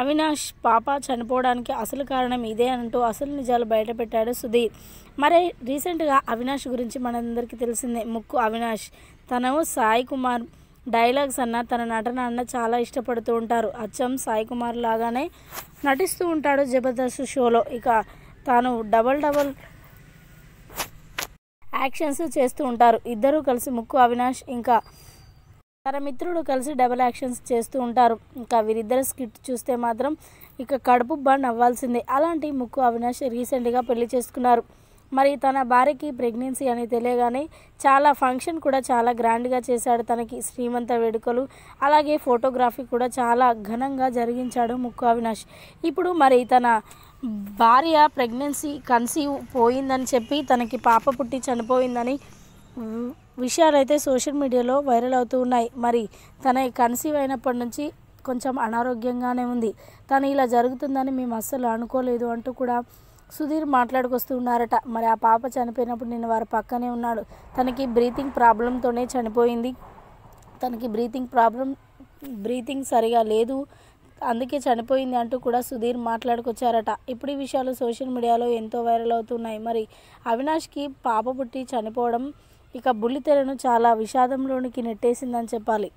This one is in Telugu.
అవినాష్ పాప చనిపోవడానికి అసలు కారణం ఇదే అంటూ అసలు నిజాలు బయటపెట్టాడు సుధీర్ మరి రీసెంట్గా అవినాష్ గురించి మనందరికీ తెలిసిందే ముక్కు అవినాష్ తను సాయి కుమార్ డైలాగ్స్ అన్న తన నటన అన్న చాలా ఇష్టపడుతూ ఉంటారు అచ్చం సాయి కుమార్ లాగానే నటిస్తూ ఉంటాడు జబర్దస్త్ షోలో ఇక తాను డబల్ డబల్ యాక్షన్స్ చేస్తూ ఉంటారు ఇద్దరూ కలిసి ముక్కు అవినాష్ ఇంకా తన మిత్రుడు కలిసి డబల్ యాక్షన్స్ చేస్తూ ఉంటారు ఇంకా వీరిద్దరు స్కిట్ చూస్తే మాత్రం ఇక కడుపు బండ్ అవ్వాల్సిందే అలాంటి ముక్కు అవినాష్ రీసెంట్గా పెళ్లి చేసుకున్నారు మరి తన భార్యకి ప్రెగ్నెన్సీ అని తెలియగానే చాలా ఫంక్షన్ కూడా చాలా గ్రాండ్గా చేశాడు తనకి శ్రీమంత వేడుకలు అలాగే ఫోటోగ్రఫీ కూడా చాలా ఘనంగా జరిగించాడు ముక్కు అవినాష్ ఇప్పుడు మరి తన భార్య ప్రెగ్నెన్సీ కన్సీవ్ పోయిందని చెప్పి తనకి పాప పుట్టి చనిపోయిందని విషయాలు అయితే సోషల్ మీడియాలో వైరల్ అవుతూ ఉన్నాయి మరి తన కన్సీవ్ అయినప్పటి నుంచి కొంచెం అనారోగ్యంగానే ఉంది తను ఇలా జరుగుతుందని మేము అస్సలు అనుకోలేదు అంటూ కూడా సుధీర్ మాట్లాడుకొస్తూ ఉన్నారట మరి ఆ పాప చనిపోయినప్పుడు నేను వారి పక్కనే ఉన్నాడు తనకి బ్రీతింగ్ ప్రాబ్లంతోనే చనిపోయింది తనకి బ్రీతింగ్ ప్రాబ్లం బ్రీతింగ్ సరిగా లేదు అందుకే చనిపోయింది అంటూ కూడా సుధీర్ మాట్లాడుకొచ్చారట ఇప్పుడు ఈ విషయాలు సోషల్ మీడియాలో ఎంతో వైరల్ అవుతున్నాయి మరి అవినాష్కి పాప పుట్టి చనిపోవడం ఇక బుల్లితెరను చాలా విషాదంలోనికి నెట్టేసిందని చెప్పాలి